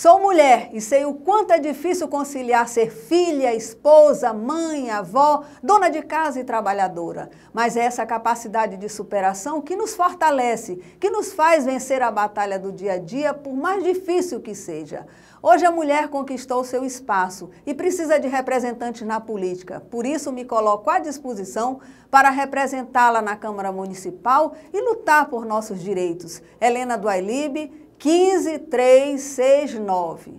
Sou mulher e sei o quanto é difícil conciliar ser filha, esposa, mãe, avó, dona de casa e trabalhadora. Mas é essa capacidade de superação que nos fortalece, que nos faz vencer a batalha do dia a dia, por mais difícil que seja. Hoje a mulher conquistou seu espaço e precisa de representantes na política. Por isso me coloco à disposição para representá-la na Câmara Municipal e lutar por nossos direitos. Helena Duailibe 15369.